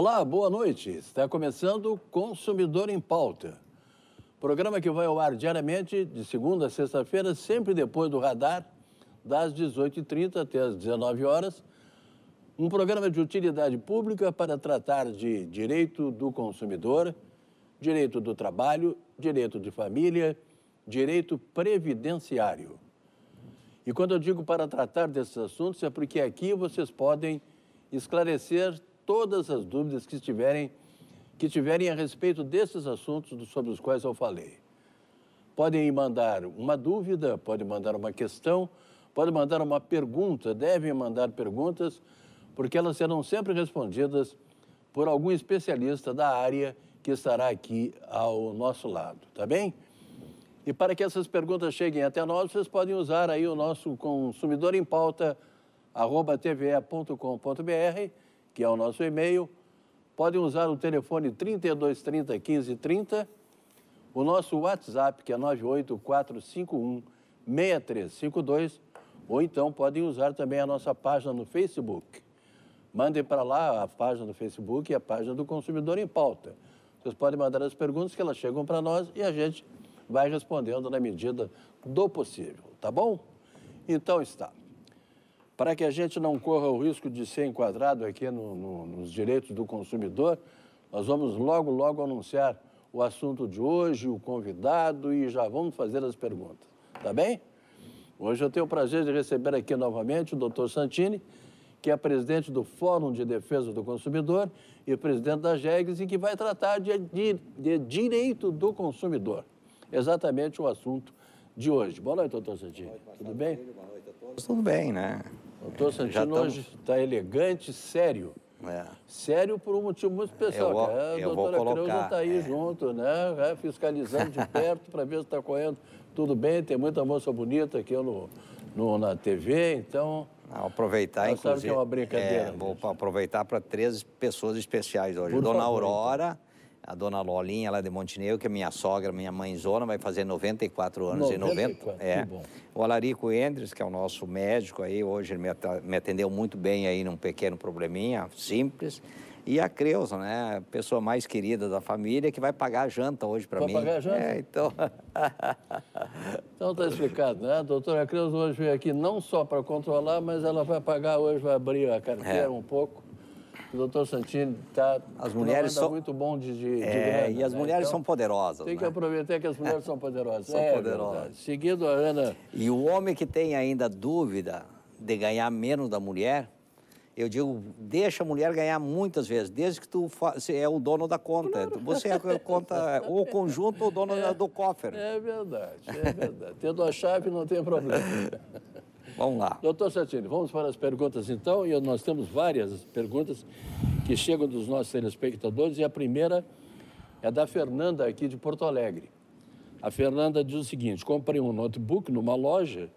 Olá, boa noite. Está começando Consumidor em Pauta. Programa que vai ao ar diariamente, de segunda a sexta-feira, sempre depois do radar, das 18h30 até as 19 horas. Um programa de utilidade pública para tratar de direito do consumidor, direito do trabalho, direito de família, direito previdenciário. E quando eu digo para tratar desses assuntos, é porque aqui vocês podem esclarecer todas as dúvidas que tiverem, que tiverem a respeito desses assuntos sobre os quais eu falei. Podem mandar uma dúvida, podem mandar uma questão, podem mandar uma pergunta, devem mandar perguntas, porque elas serão sempre respondidas por algum especialista da área que estará aqui ao nosso lado, tá bem? E para que essas perguntas cheguem até nós, vocês podem usar aí o nosso consumidor em pauta, tve.com.br que é o nosso e-mail. Podem usar o telefone 3230 1530, o nosso WhatsApp, que é 98451 6352, ou então podem usar também a nossa página no Facebook. Mandem para lá a página do Facebook e a página do Consumidor em Pauta. Vocês podem mandar as perguntas que elas chegam para nós e a gente vai respondendo na medida do possível, tá bom? Então está para que a gente não corra o risco de ser enquadrado aqui no, no, nos direitos do consumidor, nós vamos logo, logo anunciar o assunto de hoje, o convidado e já vamos fazer as perguntas. Tá bem? Hoje eu tenho o prazer de receber aqui novamente o doutor Santini, que é presidente do Fórum de Defesa do Consumidor e presidente da GEGS e que vai tratar de, de, de direito do consumidor. Exatamente o assunto de hoje. Boa noite, doutor Santini. Tudo bem? Boa noite a todos. Tudo bem, né? Doutor Santino hoje está elegante, sério. É. Sério por um motivo muito é, especial. Eu, é, a ah, doutora Creuza está aí é. junto, né? fiscalizando de perto para ver se está correndo tudo bem. Tem muita moça bonita aqui no, no na TV, então... Vou aproveitar, inclusive... Sabe que é uma brincadeira. É, vou aproveitar para três pessoas especiais hoje. Por Dona favor, então. Aurora... Então a dona Lolinha lá de Montenegro, que é minha sogra, minha mãezona, vai fazer 94 anos 94, em 90. É. O Alarico Endres, que é o nosso médico aí, hoje ele me atendeu muito bem aí num pequeno probleminha, simples. E a Creuza, né? A pessoa mais querida da família, que vai pagar a janta hoje para mim. Vai pagar a janta? É, então. então tá explicado, né? A doutora Creuza hoje veio aqui não só para controlar, mas ela vai pagar hoje, vai abrir a carteira é. um pouco o doutor Santini está. As mulheres são. muito bom de. de, é, de grana, e as né? mulheres então, são poderosas. Tem que né? aproveitar que as mulheres é. são poderosas. São é, poderosas. É Seguido a Ana. E o homem que tem ainda dúvida de ganhar menos da mulher, eu digo, deixa a mulher ganhar muitas vezes, desde que tu é o dono da conta. Claro. Você é a conta, ou o conjunto, ou o dono é, do cofre. É verdade, é verdade. Tendo a chave, não tem problema. Vamos lá. Doutor Santini, vamos para as perguntas então. E nós temos várias perguntas que chegam dos nossos telespectadores. E a primeira é da Fernanda, aqui de Porto Alegre. A Fernanda diz o seguinte: comprei um notebook numa loja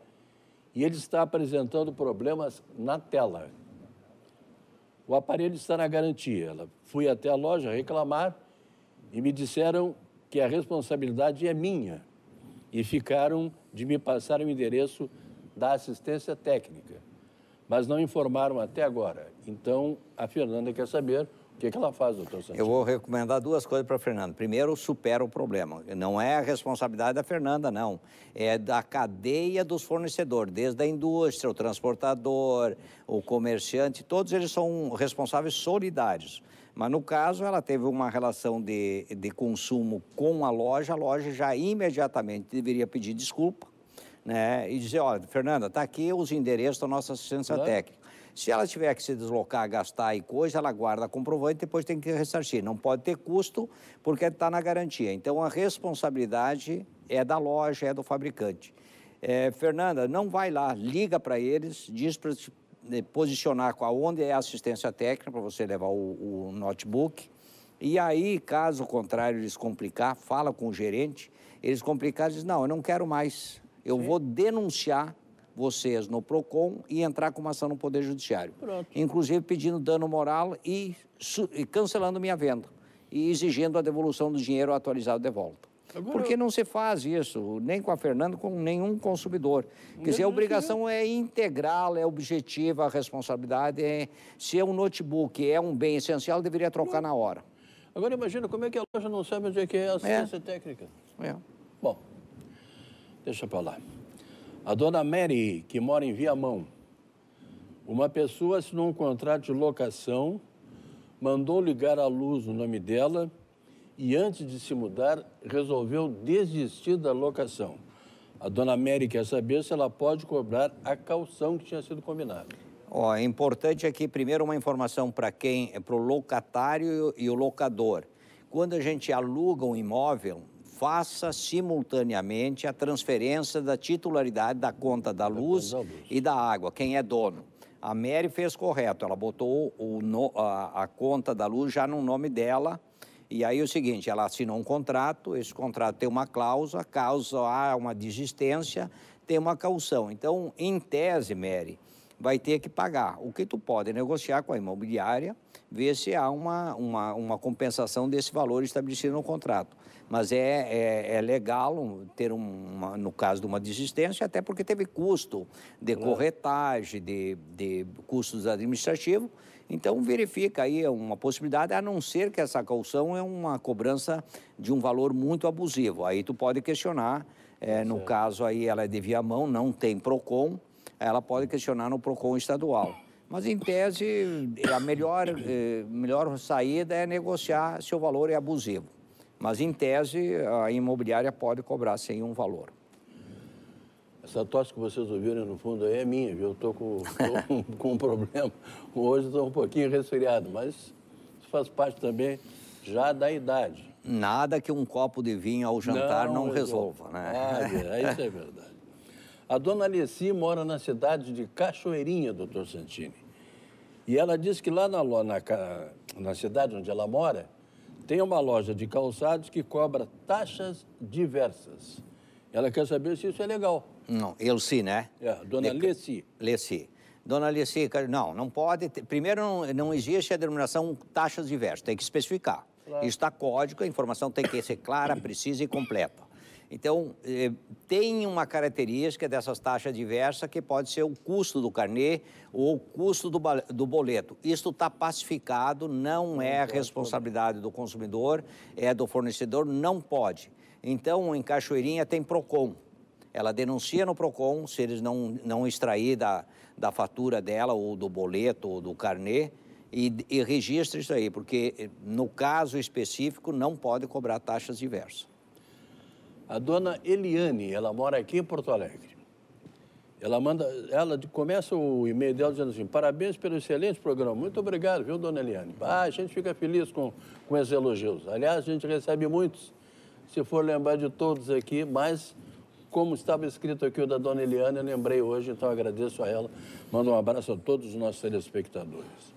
e ele está apresentando problemas na tela. O aparelho está na garantia. Ela fui até a loja reclamar e me disseram que a responsabilidade é minha e ficaram de me passar o endereço da assistência técnica, mas não informaram até agora. Então, a Fernanda quer saber o que, é que ela faz, doutor Santiago. Eu vou recomendar duas coisas para a Fernanda. Primeiro, supera o problema. Não é a responsabilidade da Fernanda, não. É da cadeia dos fornecedores, desde a indústria, o transportador, o comerciante, todos eles são responsáveis solidários. Mas no caso, ela teve uma relação de, de consumo com a loja, a loja já imediatamente deveria pedir desculpa né, e dizer, olha, Fernanda, está aqui os endereços da nossa assistência claro. técnica. Se ela tiver que se deslocar, gastar e coisa, ela guarda comprovante e depois tem que ressarcir. Não pode ter custo porque está na garantia. Então, a responsabilidade é da loja, é do fabricante. É, Fernanda, não vai lá, liga para eles, diz para se né, posicionar onde é a assistência técnica para você levar o, o notebook. E aí, caso contrário, eles complicar, fala com o gerente, eles complicar, diz, não, eu não quero mais eu Sim. vou denunciar vocês no PROCON e entrar com uma ação no Poder Judiciário. Pronto. Inclusive pedindo dano moral e, e, cancelando minha venda e exigindo a devolução do dinheiro atualizado de volta. Agora, Porque não se faz isso, nem com a Fernanda, com nenhum consumidor. Quer dizer, a obrigação é integral, é objetiva, a responsabilidade é... Se é um notebook, é um bem essencial, deveria trocar na hora. Agora imagina, como é que a loja não sabe onde é que é a é. assistência é. técnica? É. Bom, Deixa para lá. A dona Mary, que mora em Viamão. Uma pessoa assinou um contrato de locação, mandou ligar a luz no nome dela e, antes de se mudar, resolveu desistir da locação. A dona Mary quer saber se ela pode cobrar a calção que tinha sido combinada. Ó, é importante aqui, primeiro, uma informação para quem? É para o locatário e o locador. Quando a gente aluga um imóvel, faça simultaneamente a transferência da titularidade da conta da luz, da luz. e da água, quem é dono. A Mary fez correto, ela botou o, no, a, a conta da luz já no nome dela. E aí é o seguinte, ela assinou um contrato, esse contrato tem uma cláusula, caso há uma desistência, tem uma caução. Então, em tese, Mary, vai ter que pagar. O que tu pode negociar com a imobiliária, ver se há uma, uma, uma compensação desse valor estabelecido no contrato mas é, é, é legal ter, uma, no caso de uma desistência, até porque teve custo de corretagem, de, de custos administrativos. Então, verifica aí uma possibilidade, a não ser que essa caução é uma cobrança de um valor muito abusivo. Aí tu pode questionar, é, tá no caso aí ela é de via mão, não tem PROCON, ela pode questionar no PROCON estadual. Mas, em tese, a melhor, eh, melhor saída é negociar se o valor é abusivo. Mas, em tese, a imobiliária pode cobrar sem um valor. Essa tosse que vocês ouviram no fundo aí é minha, viu? Eu estou com, com um problema. Hoje estou um pouquinho resfriado, mas isso faz parte também já da idade. Nada que um copo de vinho ao jantar não, não resolva, resolva, né? Ah, é, isso é verdade. A dona Alessi mora na cidade de Cachoeirinha, doutor Santini. E ela diz que lá na, na, na cidade onde ela mora, tem uma loja de calçados que cobra taxas diversas. Ela quer saber se isso é legal. Não, Elci, né? É, dona Leci. Leci. Dona Leci, não, não pode. Primeiro, não, não existe a denominação taxas diversas, tem que especificar. Claro. Está código, a informação tem que ser clara, precisa e completa. Então, eh, tem uma característica dessas taxas diversas que pode ser o custo do carnê ou o custo do, do boleto. Isto está pacificado, não é responsabilidade do consumidor, é do fornecedor, não pode. Então, em Cachoeirinha tem PROCON. Ela denuncia no PROCON, se eles não, não extrair da, da fatura dela ou do boleto ou do carnê, e, e registra isso aí, porque eh, no caso específico não pode cobrar taxas diversas. A dona Eliane, ela mora aqui em Porto Alegre. Ela manda, ela começa o e-mail dela dizendo assim: parabéns pelo excelente programa. Muito obrigado, viu, dona Eliane? Ah, a gente fica feliz com, com esses elogios. Aliás, a gente recebe muitos, se for lembrar de todos aqui, mas como estava escrito aqui o da dona Eliane, eu lembrei hoje, então agradeço a ela. Mando um abraço a todos os nossos telespectadores.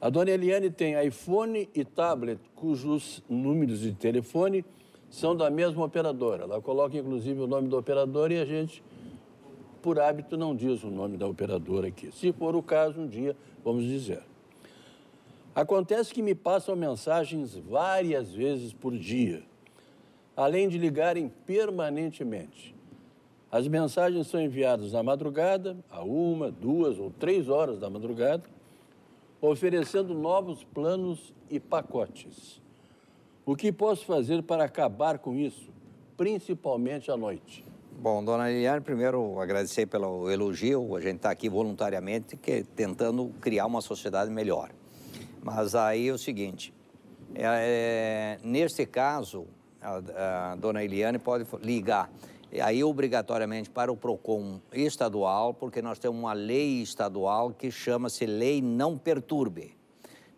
A dona Eliane tem iPhone e tablet, cujos números de telefone são da mesma operadora. Ela coloca, inclusive, o nome do operador e a gente, por hábito, não diz o nome da operadora aqui. Se for o caso, um dia vamos dizer. Acontece que me passam mensagens várias vezes por dia, além de ligarem permanentemente. As mensagens são enviadas na madrugada, a uma, duas ou três horas da madrugada, oferecendo novos planos e pacotes. O que posso fazer para acabar com isso, principalmente à noite? Bom, dona Eliane, primeiro agradecer pelo elogio. A gente está aqui voluntariamente que, tentando criar uma sociedade melhor. Mas aí é o seguinte: é, é, nesse caso, a, a dona Eliane pode ligar aí obrigatoriamente para o PROCON estadual, porque nós temos uma lei estadual que chama-se Lei Não Perturbe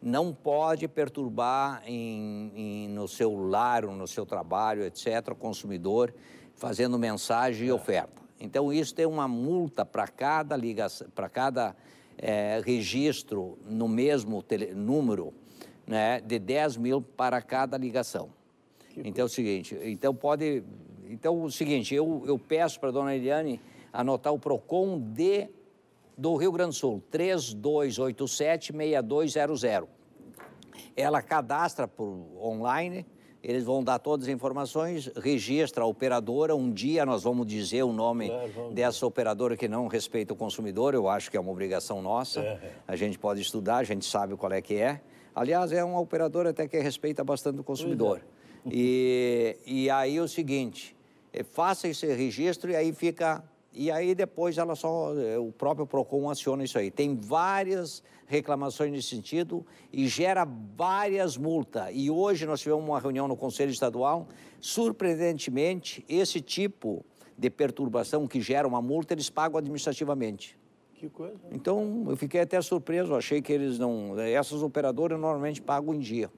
não pode perturbar em, em, no seu lar, no seu trabalho, etc., o consumidor, fazendo mensagem e é. oferta. Então, isso tem uma multa para cada ligação, para cada é, registro no mesmo tele, número, né, de 10 mil para cada ligação. Que então, é o seguinte, então pode... Então, o seguinte, eu, eu peço para a dona Eliane anotar o PROCON de do Rio Grande do Sul, 3287-6200. Ela cadastra por online, eles vão dar todas as informações, registra a operadora. Um dia nós vamos dizer o nome dessa operadora que não respeita o consumidor, eu acho que é uma obrigação nossa. É, é. A gente pode estudar, a gente sabe qual é que é. Aliás, é uma operadora até que respeita bastante o consumidor. É. E, e aí é o seguinte, faça esse registro e aí fica e aí depois ela só, eh, o próprio PROCON aciona isso aí. Tem várias reclamações nesse sentido e gera várias multas. E hoje nós tivemos uma reunião no Conselho Estadual, surpreendentemente, esse tipo de perturbação que gera uma multa, eles pagam administrativamente. Que coisa. Então, eu fiquei até surpreso, achei que eles não... Essas operadoras normalmente pagam em dia.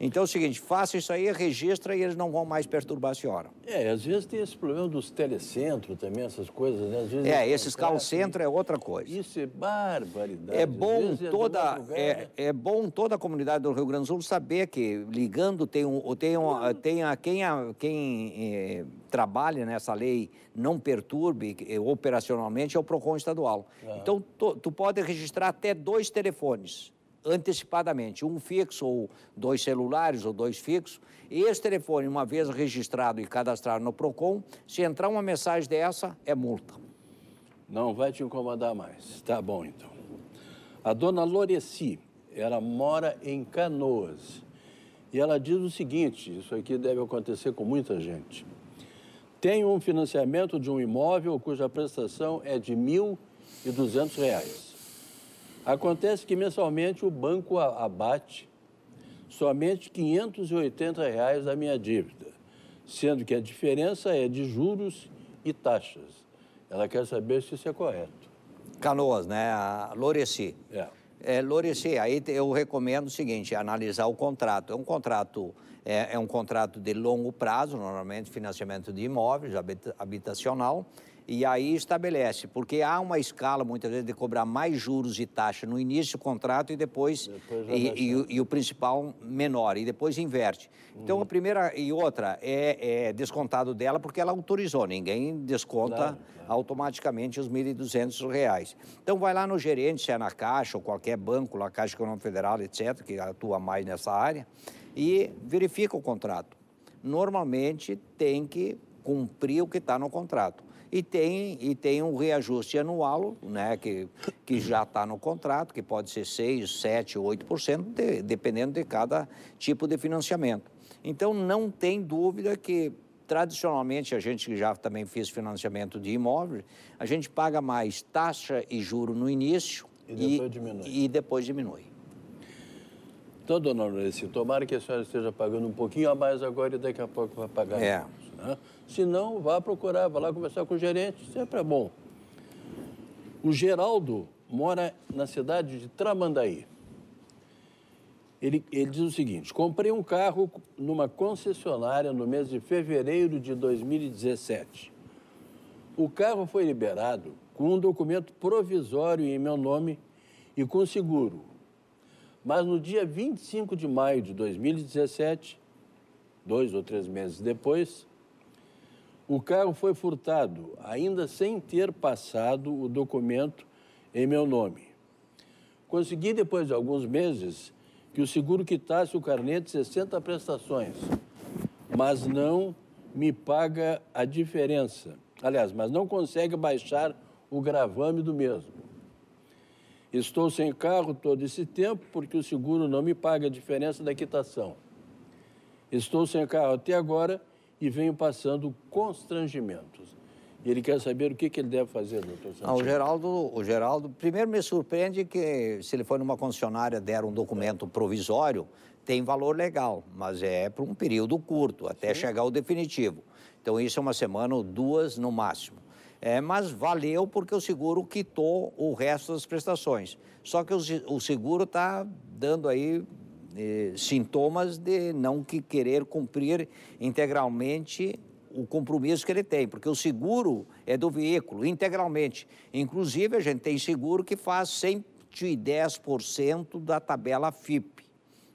Então é o seguinte, faça isso aí, registra e eles não vão mais perturbar a senhora. É, às vezes tem esse problema dos telecentros também, essas coisas, né? Às vezes é, esses call né? center é outra coisa. Isso é barbaridade. É bom, é toda, é, é, bom toda a comunidade do Rio Grande do Sul saber que ligando tem, um, tem, um, tem a, quem, a, quem é, trabalha nessa lei não perturbe eh, operacionalmente é o PROCON estadual. Então, tu, tu pode registrar até dois telefones antecipadamente, um fixo ou dois celulares ou dois fixos. E esse telefone, uma vez registrado e cadastrado no Procon, se entrar uma mensagem dessa, é multa. Não vai te incomodar mais. Tá bom, então. A dona Loreci, ela mora em Canoas. E ela diz o seguinte: isso aqui deve acontecer com muita gente. Tem um financiamento de um imóvel cuja prestação é de R$ 1.200. Acontece que mensalmente o banco abate somente R$ 580 reais da minha dívida, sendo que a diferença é de juros e taxas. Ela quer saber se isso é correto. Canoas, né? Loreci. É. É, Loreci, aí eu recomendo o seguinte, analisar o contrato. É um contrato, é, é um contrato de longo prazo, normalmente financiamento de imóveis, habitacional. E aí estabelece, porque há uma escala, muitas vezes, de cobrar mais juros e taxa no início do contrato e depois. depois e, e, o, e, o principal menor, e depois inverte. Uhum. Então, a uhum. primeira e outra é, é, descontado dela porque ela autorizou, ninguém desconta claro, claro. automaticamente os R$ 1.200. Então, vai lá no gerente, se é na Caixa ou qualquer banco, lá Caixa Econômica Federal, etc., que atua mais nessa área, e verifica o contrato. Normalmente tem que cumprir o que está no contrato e tem, e tem um reajuste anual, né, que, que já está no contrato, que pode ser 6, 7, 8%, de, dependendo de cada tipo de financiamento. Então, não tem dúvida que, tradicionalmente, a gente que já também fez financiamento de imóveis, a gente paga mais taxa e juro no início e depois e, diminui. E depois diminui. Então, dona Norice, tomara que a senhora esteja pagando um pouquinho a mais agora e daqui a pouco vai pagar é. menos. Né? Se não, vá procurar, vá lá conversar com o gerente, sempre é bom. O Geraldo mora na cidade de Tramandaí. Ele, ele diz o seguinte: comprei um carro numa concessionária no mês de fevereiro de 2017. O carro foi liberado com um documento provisório em meu nome e com seguro. Mas no dia 25 de maio de 2017, dois ou três meses depois, o carro foi furtado, ainda sem ter passado o documento em meu nome. Consegui, depois de alguns meses, que o seguro quitasse o carnê de 60 prestações, mas não me paga a diferença. Aliás, mas não consegue baixar o gravame do mesmo. Estou sem carro todo esse tempo porque o seguro não me paga a diferença da quitação. Estou sem carro até agora e venho passando constrangimentos. E ele quer saber o que, que ele deve fazer, doutor Santos. Ah, o Geraldo, o Geraldo, primeiro me surpreende que se ele for numa concessionária der um documento provisório, tem valor legal, mas é por um período curto, até Sim. chegar o definitivo. Então isso é uma semana ou duas no máximo. É, mas valeu porque o seguro quitou o resto das prestações. Só que o, o seguro está dando aí eh, sintomas de não que querer cumprir integralmente o compromisso que ele tem, porque o seguro é do veículo integralmente. Inclusive, a gente tem seguro que faz 110% da tabela FIP.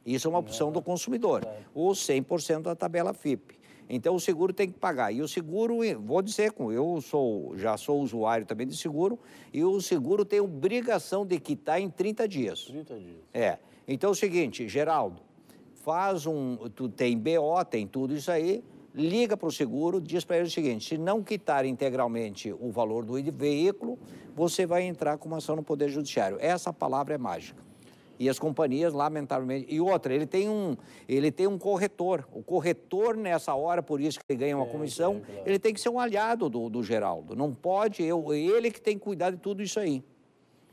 Isso é uma opção do consumidor, é. ou 100% da tabela FIP. Então o seguro tem que pagar. E o seguro, eh, vou dizer com eu sou, já sou usuário também de seguro, e o seguro tem obrigação de quitar em 30 dias. 30 dias. É. Então é o seguinte, Geraldo, faz um. Tu tem BO, tem tudo isso aí, liga para o seguro, diz para ele o seguinte: se não quitar integralmente o valor do veículo, você vai entrar com uma ação no Poder Judiciário. Essa palavra é mágica. E as companhias, lamentavelmente. E outra, ele tem um, ele tem um corretor. O corretor, nessa hora, por isso que ele ganha uma é, comissão, é, claro. ele tem que ser um aliado do, do Geraldo. Não pode, eu, ele que tem que cuidar de tudo isso aí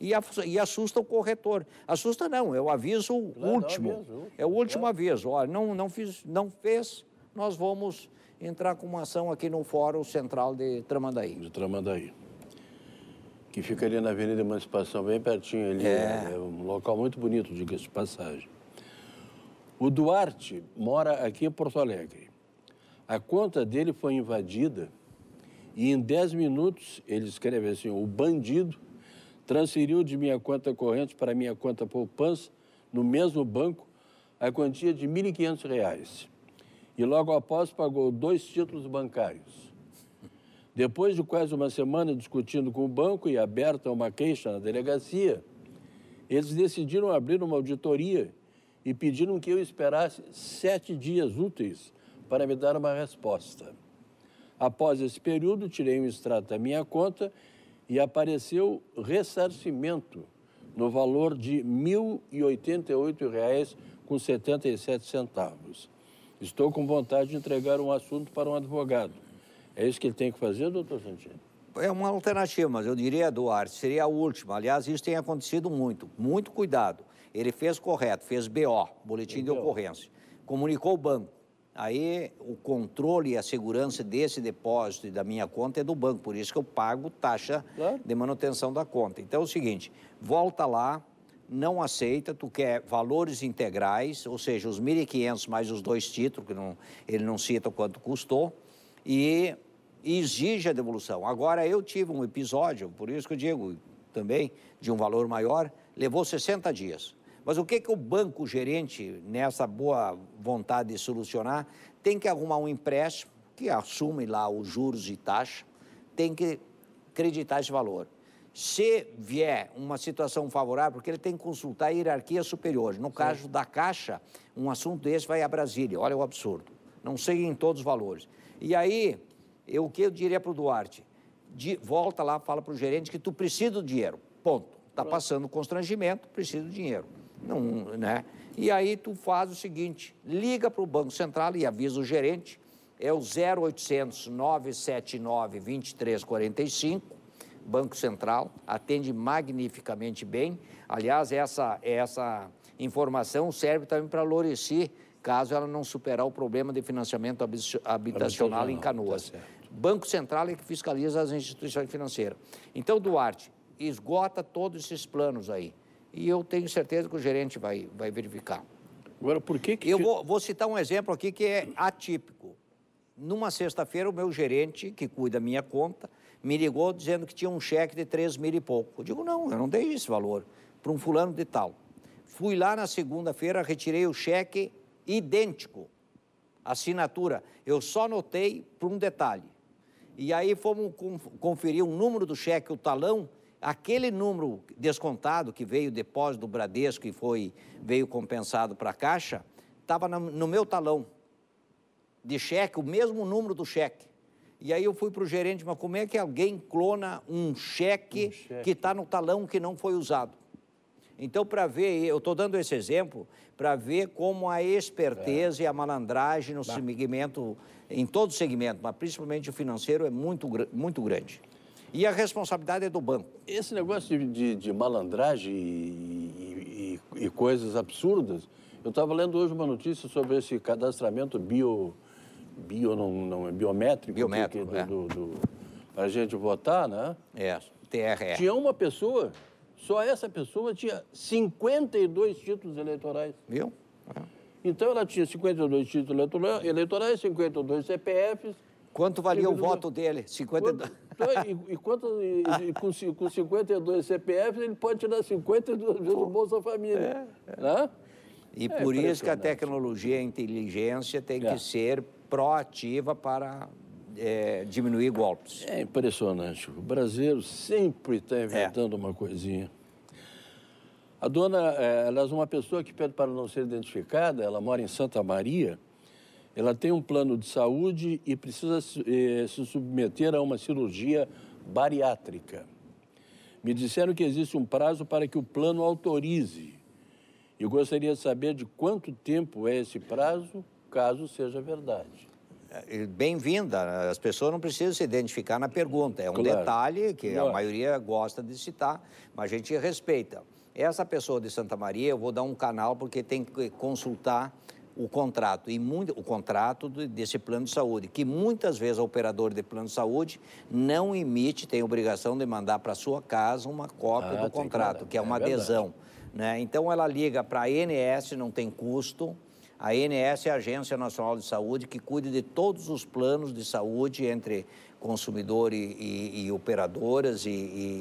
e, e assusta o corretor. Assusta não, eu é aviso o claro, é último. É o último claro. É. aviso. Olha, não, não, fiz, não fez, nós vamos entrar com uma ação aqui no Fórum Central de Tramandaí. De Tramandaí. Que fica ali na Avenida Emancipação, bem pertinho ali. É, é um local muito bonito, diga-se de passagem. O Duarte mora aqui em Porto Alegre. A conta dele foi invadida e em 10 minutos, ele escreve assim, o bandido transferiu de minha conta corrente para minha conta poupança, no mesmo banco, a quantia de R$ 1.500. E logo após pagou dois títulos bancários. Depois de quase uma semana discutindo com o banco e aberta uma queixa na delegacia, eles decidiram abrir uma auditoria e pediram que eu esperasse sete dias úteis para me dar uma resposta. Após esse período, tirei um extrato da minha conta e apareceu ressarcimento no valor de R$ 1.088,77. Estou com vontade de entregar um assunto para um advogado. É isso que ele tem que fazer, doutor Santini? É uma alternativa, mas eu diria, Eduardo, seria a última. Aliás, isso tem acontecido muito. Muito cuidado. Ele fez correto, fez BO, Boletim Entendeu? de Ocorrência. Comunicou o banco aí o controle e a segurança desse depósito e da minha conta é do banco, por isso que eu pago taxa claro. de manutenção da conta. Então é o seguinte, volta lá, não aceita, tu quer valores integrais, ou seja, os 1.500 mais os dois títulos, que não, ele não cita quanto custou, e, e exige a devolução. Agora, eu tive um episódio, por isso que eu digo também, de um valor maior, levou 60 dias. Mas o que, que o banco gerente, nessa boa vontade de solucionar, tem que arrumar um empréstimo que assume lá os juros e taxa, tem que acreditar esse valor. Se vier uma situação favorável, porque ele tem que consultar a hierarquia superior. No Sim. caso da Caixa, um assunto desse vai a Brasília. Olha o absurdo. Não sei em todos os valores. E aí, eu, o que eu diria para o Duarte? De, volta lá, fala para o gerente que tu precisa do dinheiro. Ponto. Está passando constrangimento, precisa do dinheiro. Não, né? E aí tu faz o seguinte, liga para o Banco Central e avisa o gerente, é o 0800 979 2345, Banco Central, atende magnificamente bem. Aliás, essa, essa informação serve também para Loreci, caso ela não superar o problema de financiamento habitacional em tá Canoas. Tá Banco Central é que fiscaliza as instituições financeiras. Então, Duarte, esgota todos esses planos aí e eu tenho certeza que o gerente vai, vai verificar. Agora, por que... que... Eu vou, vou citar um exemplo aqui que é atípico. Numa sexta-feira, o meu gerente, que cuida da minha conta, me ligou dizendo que tinha um cheque de 3 mil e pouco. Eu digo, não, eu não dei esse valor para um fulano de tal. Fui lá na segunda-feira, retirei o cheque idêntico, assinatura. Eu só notei por um detalhe. E aí fomos conferir o número do cheque, o talão, aquele número descontado que veio depois do Bradesco e foi, veio compensado para a Caixa, estava no meu talão de cheque, o mesmo número do cheque. E aí eu fui para o gerente, mas como é que alguém clona um cheque, um cheque. que está no talão que não foi usado? Então, para ver, eu estou dando esse exemplo, para ver como a esperteza é. e a malandragem no segmento, em todo segmento, mas principalmente o financeiro, é muito, muito grande e a responsabilidade é do banco. Esse negócio de, de, de malandragem e, e, e, coisas absurdas, eu estava lendo hoje uma notícia sobre esse cadastramento bio, bio não, não é biométrico, biométrico é. do, do, do para a gente votar, né? É, TRE. Tinha uma pessoa, só essa pessoa tinha 52 títulos eleitorais. Viu? É. Então ela tinha 52 títulos eleitorais, 52 CPFs. Quanto valia 52... o voto dele? 52. Quanto? Então, e, e, quanto, e, e com, com 52 CPFs, ele pode tirar 52 vezes o Bolsa Família. É, né? E é por isso que a tecnologia e a inteligência tem é. que ser proativa para é, diminuir golpes. É impressionante. O brasileiro sempre está é. inventando uma coisinha. A dona, é, uma pessoa que pede para não ser identificada, ela mora em Santa Maria, ela tem um plano de saúde e precisa eh, se submeter a uma cirurgia bariátrica. Me disseram que existe um prazo para que o plano autorize. Eu gostaria de saber de quanto tempo é esse prazo, caso seja verdade. É, bem-vinda. As pessoas não precisam se identificar na pergunta. É um claro. detalhe que claro. a maioria gosta de citar, mas a gente respeita. Essa pessoa de Santa Maria, eu vou dar um canal porque tem que consultar o contrato, e muito, o contrato desse plano de saúde, que muitas vezes o operador de plano de saúde não emite, tem obrigação de mandar para sua casa uma cópia ah, do contrato, que, que é, é uma é adesão. Né? Então, ela liga para a ANS, não tem custo. A ANS é a Agência Nacional de Saúde que cuida de todos os planos de saúde entre consumidor e, e, e operadoras e,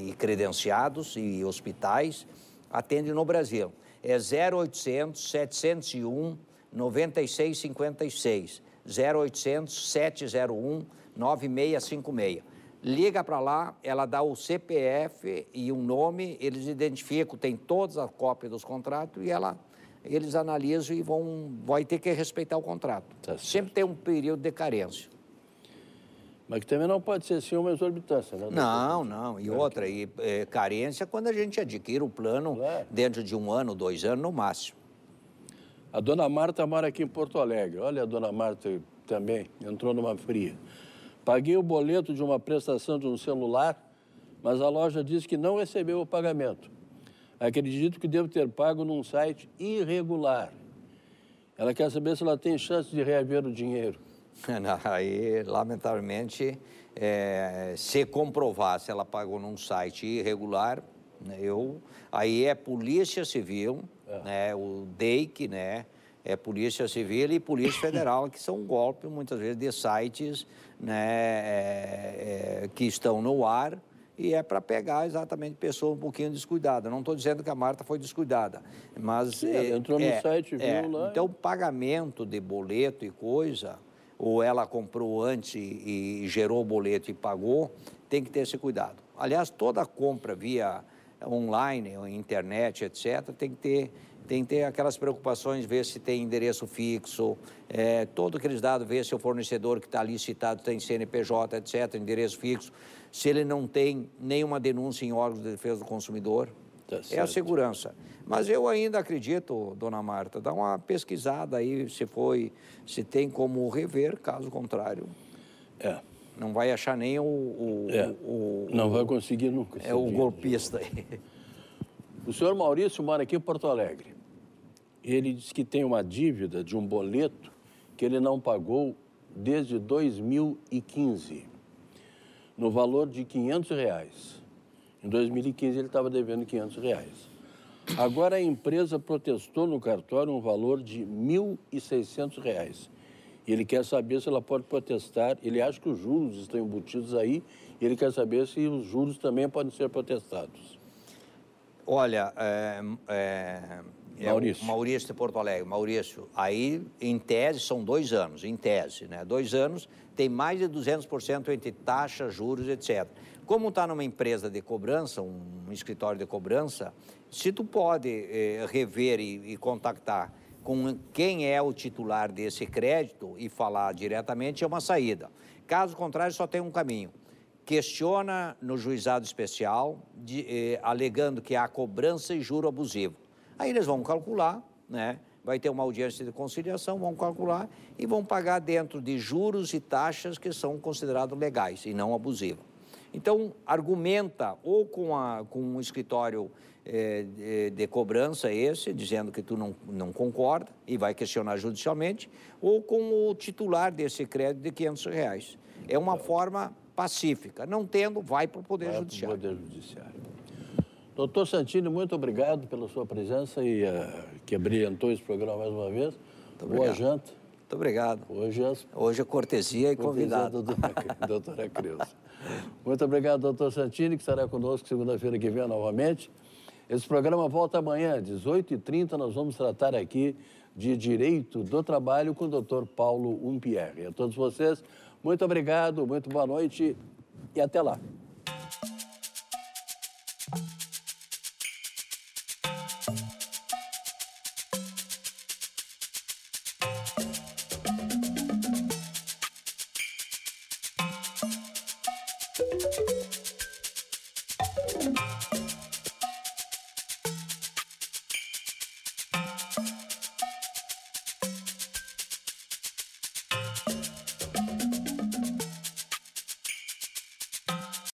e credenciados e hospitais, atende no Brasil. É 0800 701 9656, 0800 701 9656. Liga para lá, ela dá o CPF e um nome, eles identificam, tem todas as cópias dos contratos e ela eles analisam e vão vai ter que respeitar o contrato. Tá Sempre tem um período de carência. Mas que também não pode ser assim uma exorbitância, né? Não, não. E é. outra, e, eh, é, carência quando a gente adquire o plano claro. dentro de um ano, dois anos no máximo. A dona Marta mora aqui em Porto Alegre. Olha, a dona Marta também entrou numa fria. Paguei o boleto de uma prestação de um celular, mas a loja disse que não recebeu o pagamento. Acredito que devo ter pago num site irregular. Ela quer saber se ela tem chance de reaver o dinheiro. Aí, lamentavelmente, é, se comprovar se ela pagou num site irregular, né, eu, aí é Polícia Civil, é. né, o DEIC, né, é Polícia Civil e Polícia Federal, que são um golpe, muitas vezes, de sites né, é, é, que estão no ar e é para pegar exatamente pessoa um pouquinho descuidada. Não estou dizendo que a Marta foi descuidada, mas... Sim, é, entrou no é, site, é. viu lá... Então, o pagamento de boleto e coisa, ou ela comprou antes e, e gerou o boleto e pagou, tem que ter esse cuidado. Aliás, toda compra via online, internet, etc., tem que ter tem que ter aquelas preocupações, ver se tem endereço fixo, é, todo aqueles dados, ver se o fornecedor que está ali citado tem tá CNPJ, etc., endereço fixo, se ele não tem nenhuma denúncia em órgãos de defesa do consumidor. Tá é a segurança. Mas eu ainda acredito, dona Marta, dá uma pesquisada aí se foi, se tem como rever, caso contrário. É. Não vai achar nem o. o, é, o, o não vai conseguir nunca. É o golpista aí. O senhor Maurício mora aqui em Porto Alegre. Ele diz que tem uma dívida de um boleto que ele não pagou desde 2015, no valor de 500 reais. Em 2015 ele estava devendo 500 reais. Agora a empresa protestou no cartório um valor de 1.600 reais. E ele quer saber se ela pode protestar. Ele acha que os juros estão embutidos aí e ele quer saber se os juros também podem ser protestados. Olha, é, é, é Maurício. É Maurício de Porto Alegre, Maurício, aí em tese são dois anos, em tese, né? Dois anos, tem mais de 200% entre taxas, juros, etc. Como está numa empresa de cobrança, um, escritório de cobrança, se tu pode eh, rever e, e contactar com quem é o titular desse crédito e falar diretamente é uma saída. Caso contrário, só tem um caminho. Questiona no juizado especial, de, eh, alegando que há cobrança e juro abusivo. Aí eles vão calcular, né? vai ter uma audiência de conciliação, vão calcular e vão pagar dentro de juros e taxas que são considerados legais e não abusivos. Então, argumenta ou com, a, com um escritório eh, de, de, cobrança esse, dizendo que tu não, não concorda e vai questionar judicialmente, ou com o titular desse crédito de 500 reais. É uma forma pacífica. Não tendo, vai para o Poder vai Judiciário. Poder Judiciário. Doutor Santini, muito obrigado pela sua presença e uh, que brilhantou esse programa mais uma vez. Boa janta. Muito obrigado. Hoje, é as... Hoje a é cortesia e convidado. do doutora Creuza. Muito obrigado, doutor Santini, que estará conosco segunda-feira que vem novamente. Esse programa volta amanhã, 18h30. Nós vamos tratar aqui de Direito do Trabalho com o doutor Paulo Umpierre. A todos vocês, muito obrigado, muito boa noite e até lá.